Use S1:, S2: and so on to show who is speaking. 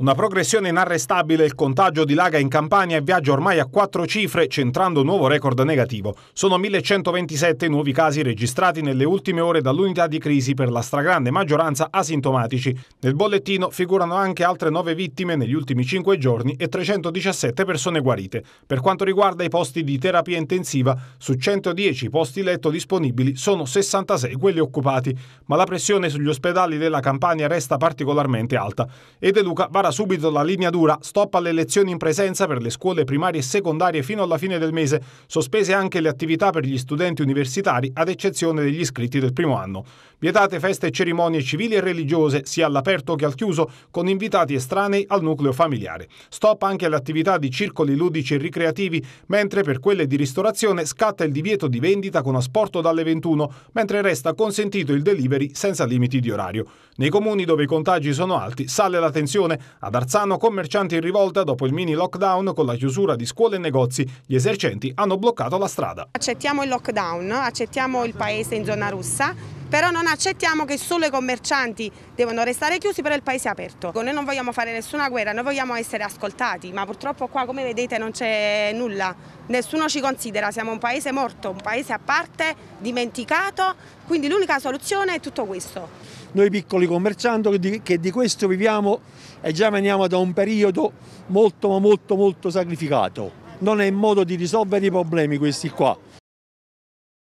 S1: Una progressione inarrestabile, il contagio dilaga in Campania e viaggia ormai a quattro cifre, centrando un nuovo record negativo. Sono 1127 i nuovi casi registrati nelle ultime ore dall'unità di crisi per la stragrande maggioranza asintomatici. Nel bollettino figurano anche altre 9 vittime negli ultimi 5 giorni e 317 persone guarite. Per quanto riguarda i posti di terapia intensiva, su 110 posti letto disponibili sono 66 quelli occupati, ma la pressione sugli ospedali della Campania resta particolarmente alta. Ed Educa Varazzi prepara subito la linea dura, stop alle lezioni in presenza per le scuole primarie e secondarie fino alla fine del mese, sospese anche le attività per gli studenti universitari ad eccezione degli iscritti del primo anno. Vietate feste e cerimonie civili e religiose sia all'aperto che al chiuso con invitati estranei al nucleo familiare. Stop anche alle attività di circoli ludici e ricreativi, mentre per quelle di ristorazione scatta il divieto di vendita con asporto dalle 21, mentre resta consentito il delivery senza limiti di orario. Nei comuni dove i contagi sono alti sale la tensione, ad Arzano commercianti in rivolta dopo il mini lockdown con la chiusura di scuole e negozi. Gli esercenti hanno bloccato la strada.
S2: Accettiamo il lockdown, accettiamo il paese in zona russa, però non accettiamo che solo i commercianti devono restare chiusi però il paese è aperto. Noi non vogliamo fare nessuna guerra, noi vogliamo essere ascoltati, ma purtroppo qua come vedete non c'è nulla, nessuno ci considera, siamo un paese morto, un paese a parte, dimenticato, quindi l'unica soluzione è tutto questo.
S3: Noi piccoli commercianti che di, questo viviamo e già veniamo da un periodo molto ma molto molto sacrificato non è il modo di risolvere i problemi questi qua.